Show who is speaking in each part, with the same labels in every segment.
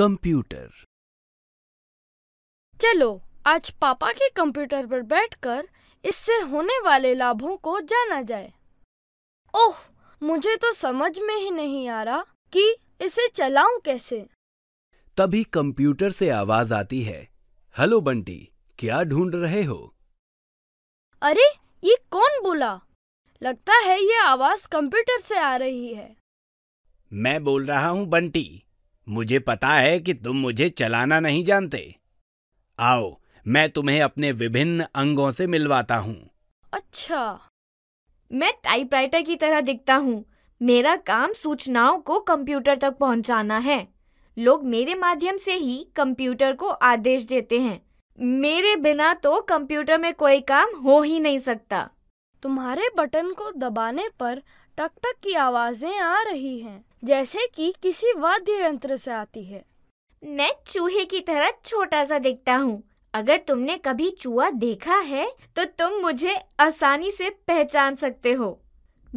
Speaker 1: computer चलो आज पापा के कंप्यूटर पर बैठकर इससे होने वाले लाभों को जाना जाए ओह मुझे तो समझ में ही नहीं आ रहा कि इसे चलाऊं कैसे
Speaker 2: तभी कंप्यूटर से आवाज आती है हेलो बंटी क्या ढूंढ रहे हो
Speaker 1: अरे ये कौन बोला लगता है ये आवाज कंप्यूटर से आ रही है
Speaker 2: मैं बोल रहा हूँ बंटी मुझे पता है कि तुम मुझे चलाना नहीं जानते आओ मैं तुम्हें अपने विभिन्न अंगों से मिलवाता हूँ
Speaker 3: अच्छा मैं टाइपराइटर की तरह दिखता हूँ मेरा काम सूचनाओं को कंप्यूटर तक पहुँचाना है लोग मेरे माध्यम से ही कंप्यूटर को आदेश देते हैं मेरे बिना तो कंप्यूटर में कोई काम हो ही नहीं सकता
Speaker 1: तुम्हारे बटन को दबाने पर टक टक की आवाजें आ
Speaker 3: रही हैं जैसे कि किसी वाद्य यंत्र से आती है मैं चूहे की तरह छोटा सा दिखता हूँ अगर तुमने कभी चूहा देखा है तो तुम मुझे आसानी से पहचान सकते हो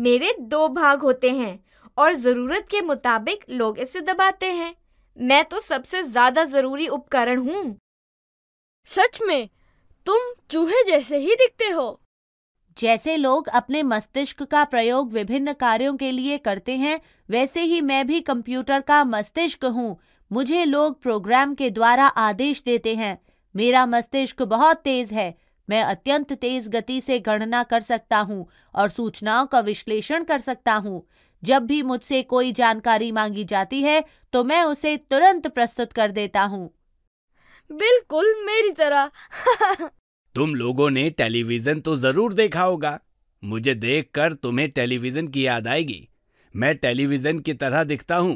Speaker 3: मेरे दो भाग होते हैं और ज़रूरत के मुताबिक लोग इसे दबाते हैं मैं तो सबसे ज़्यादा ज़रूरी उपकरण हूँ सच में तुम चूहे जैसे ही दिखते हो
Speaker 2: जैसे लोग अपने मस्तिष्क का प्रयोग विभिन्न कार्यों के लिए करते हैं वैसे ही मैं भी कंप्यूटर का मस्तिष्क हूँ मुझे लोग प्रोग्राम के द्वारा आदेश देते हैं मेरा मस्तिष्क बहुत तेज है मैं अत्यंत तेज गति से गणना कर सकता हूँ और सूचनाओं का विश्लेषण कर सकता हूँ जब भी मुझसे कोई जानकारी मांगी जाती है तो मैं उसे तुरंत प्रस्तुत कर देता हूँ बिल्कुल मेरी तरह तुम लोगों ने टेलीविजन तो जरूर देखा होगा मुझे देखकर तुम्हें टेलीविजन की याद आएगी मैं टेलीविजन की तरह दिखता हूं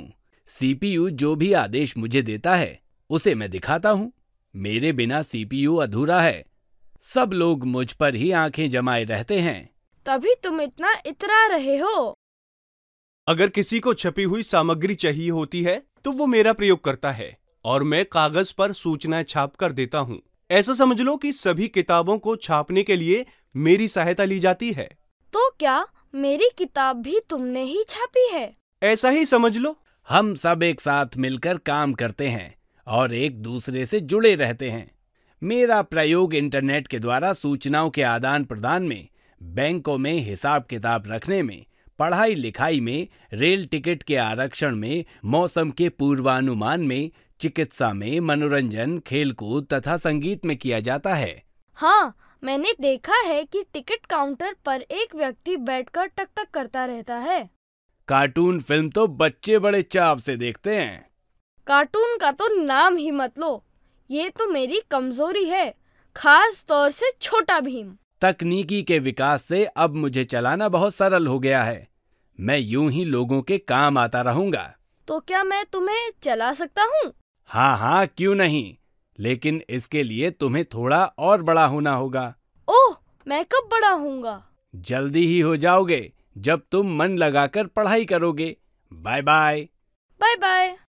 Speaker 2: सीपीयू जो भी आदेश मुझे देता है उसे मैं दिखाता हूं मेरे बिना सीपीयू अधूरा है सब लोग मुझ पर ही आंखें जमाए रहते हैं
Speaker 1: तभी तुम इतना इतरा रहे हो
Speaker 2: अगर किसी को छपी हुई सामग्री चाहिए होती है तो वो मेरा प्रयोग करता है और मैं कागज पर सूचना छाप कर देता हूँ ऐसा समझ लो कि सभी किताबों को छापने के लिए मेरी सहायता ली जाती है
Speaker 1: तो क्या मेरी किताब भी तुमने ही छापी है
Speaker 2: ऐसा ही समझ लो हम सब एक साथ मिलकर काम करते हैं और एक दूसरे से जुड़े रहते हैं मेरा प्रयोग इंटरनेट के द्वारा सूचनाओं के आदान प्रदान में बैंकों में हिसाब किताब रखने में पढ़ाई लिखाई में रेल टिकट के आरक्षण में मौसम के पूर्वानुमान में चिकित्सा में मनोरंजन खेलकूद तथा संगीत में किया जाता है
Speaker 1: हाँ मैंने देखा है कि टिकट काउंटर पर एक व्यक्ति बैठकर टकटक करता रहता है
Speaker 2: कार्टून फिल्म तो बच्चे बड़े चाव से देखते हैं
Speaker 1: कार्टून का तो नाम ही मत लो ये तो मेरी कमजोरी है खास तौर से छोटा भीम
Speaker 2: तकनीकी के विकास से अब मुझे चलाना बहुत सरल हो गया है मैं यूं ही लोगों के काम आता रहूंगा
Speaker 1: तो क्या मैं तुम्हें चला सकता हूँ
Speaker 2: हाँ हाँ क्यों नहीं लेकिन इसके लिए तुम्हें थोड़ा और बड़ा होना होगा
Speaker 1: ओह मैं कब बड़ा होऊंगा
Speaker 2: जल्दी ही हो जाओगे जब तुम मन लगाकर पढ़ाई करोगे बाय बाय
Speaker 1: बाय बाय